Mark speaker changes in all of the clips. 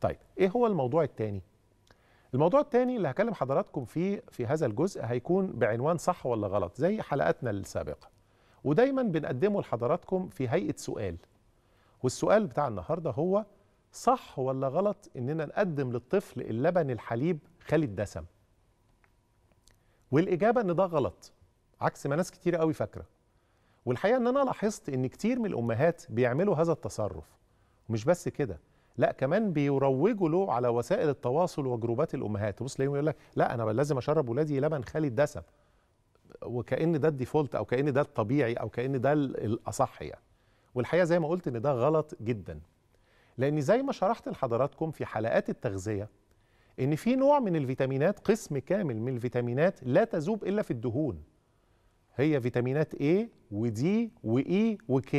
Speaker 1: طيب ايه هو الموضوع الثاني الموضوع الثاني اللي هكلم حضراتكم فيه في هذا الجزء هيكون بعنوان صح ولا غلط زي حلقاتنا السابقه ودايما بنقدمه لحضراتكم في هيئه سؤال والسؤال بتاع النهارده هو صح ولا غلط اننا نقدم للطفل اللبن الحليب خالي الدسم والاجابه ان ده غلط عكس ما ناس كتير قوي فاكره والحقيقه ان انا لاحظت ان كتير من الامهات بيعملوا هذا التصرف ومش بس كده لا كمان بيروجوا له على وسائل التواصل وجروبات الامهات تبص تلاقيهم يقول لك لا انا لازم اشرب ولادي لبن خالي الدسم وكان ده الديفولت او كان ده الطبيعي او كان ده الاصح يعني والحقيقه زي ما قلت ان ده غلط جدا لان زي ما شرحت لحضراتكم في حلقات التغذيه ان في نوع من الفيتامينات قسم كامل من الفيتامينات لا تذوب الا في الدهون هي فيتامينات A و D و E و K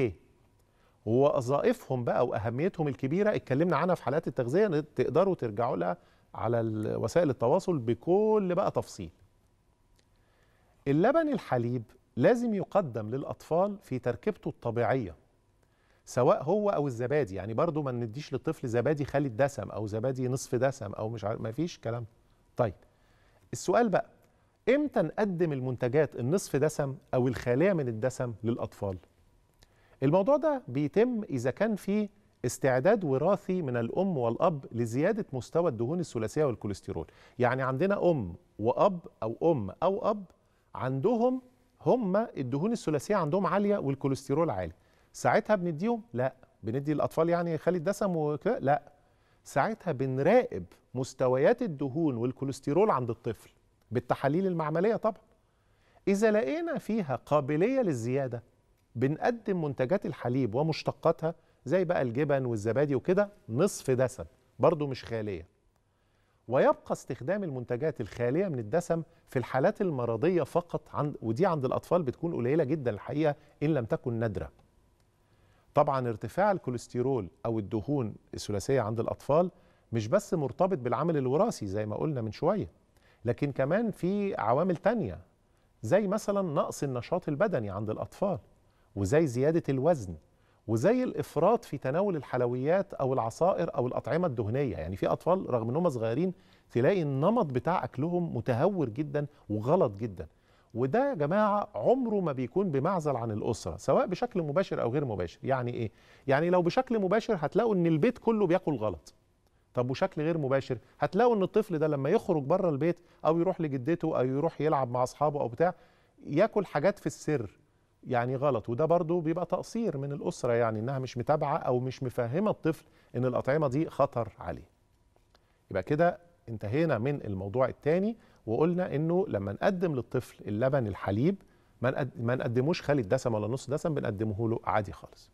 Speaker 1: ووظائفهم بقى واهميتهم الكبيره اتكلمنا عنها في حالات التغذيه تقدروا ترجعوا لها على وسائل التواصل بكل بقى تفصيل. اللبن الحليب لازم يقدم للاطفال في تركيبته الطبيعيه سواء هو او الزبادي يعني برضو ما نديش للطفل زبادي خالي الدسم او زبادي نصف دسم او مش عارف ما فيش كلام طيب السؤال بقى امتى نقدم المنتجات النصف دسم او الخاليه من الدسم للاطفال الموضوع ده بيتم إذا كان في استعداد وراثي من الأم والأب لزيادة مستوى الدهون الثلاثية والكوليسترول يعني عندنا أم وأب أو أم أو أب عندهم هم الدهون الثلاثية عندهم عالية والكوليسترول عالي ساعتها بنديهم لا بندي الأطفال يعني خالي الدسم وكده لا ساعتها بنراقب مستويات الدهون والكوليسترول عند الطفل بالتحاليل المعملية طبعا إذا لقينا فيها قابلية للزيادة بنقدم منتجات الحليب ومشتقاتها زي بقى الجبن والزبادي وكده نصف دسم برضه مش خاليه ويبقى استخدام المنتجات الخاليه من الدسم في الحالات المرضيه فقط عند ودي عند الاطفال بتكون قليله جدا الحقيقه ان لم تكن نادره طبعا ارتفاع الكوليسترول او الدهون الثلاثيه عند الاطفال مش بس مرتبط بالعمل الوراثي زي ما قلنا من شويه لكن كمان في عوامل تانية زي مثلا نقص النشاط البدني عند الاطفال وزي زيادة الوزن وزي الافراط في تناول الحلويات او العصائر او الاطعمه الدهنيه يعني في اطفال رغم انهم صغيرين تلاقي النمط بتاع اكلهم متهور جدا وغلط جدا وده يا جماعه عمره ما بيكون بمعزل عن الاسره سواء بشكل مباشر او غير مباشر يعني ايه يعني لو بشكل مباشر هتلاقوا ان البيت كله بياكل غلط طب وشكل غير مباشر هتلاقوا ان الطفل ده لما يخرج بره البيت او يروح لجدته او يروح يلعب مع اصحابه او بتاع ياكل حاجات في السر يعني غلط وده برضو بيبقى تقصير من الأسرة يعني إنها مش متابعة أو مش مفهمة الطفل إن الأطعمة دي خطر عليه يبقى كده انتهينا من الموضوع الثاني وقلنا إنه لما نقدم للطفل اللبن الحليب ما نقدموش خالي الدسم ولا نص دسم بنقدمه له عادي خالص